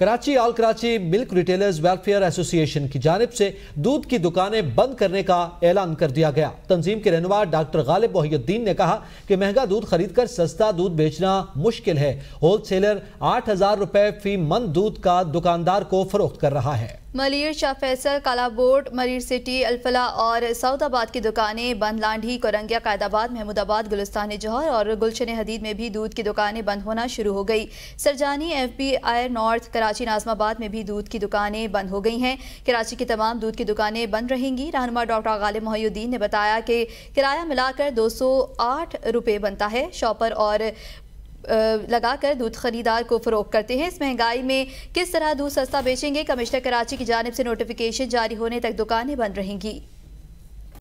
Karachi all Karachi milk retailers welfare association की जानब से दूध की दुकानें बंद करने का ऐलान कर दिया गया तंजीम के रहनवा डॉक्टर गालिब मोहद्दीन ने कहा कि महंगा दूध खरीद कर सस्ता दूध बेचना मुश्किल है होल सेलर आठ हज़ार रुपये फी मंद दूध का दुकानदार को फरोख्त कर रहा है मलिर शाह फैसल कालाबोट मलिर सिटी अल्फला और सऊदाबाद की दुकानें बंद लांडी कोरंगिया कायदाबाद महमूदाबाद गुलस्तान जौहर और गुलशन हदीद में भी दूध की दुकानें बंद होना शुरू हो गई Surjani F P I north Karachi Nazimabad में भी दूध की दुकानें बंद हो गई हैं कराची की तमाम दूध की दुकानें बंद रहेंगी रहनमा डॉक्टर गालिब मोहुद्दीन ने बताया कि किराया मिलाकर दो सौ आठ रुपये बनता है शॉपर और लगाकर दूध खरीदार को फरोख करते हैं इस महंगाई में किस तरह दूध सस्ता बेचेंगे कमिश्नर कराची की जानब से नोटिफिकेशन जारी होने तक दुकानें बंद रहेंगी